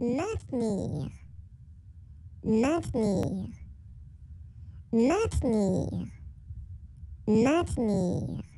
maintenir maintenir maintenir maintenir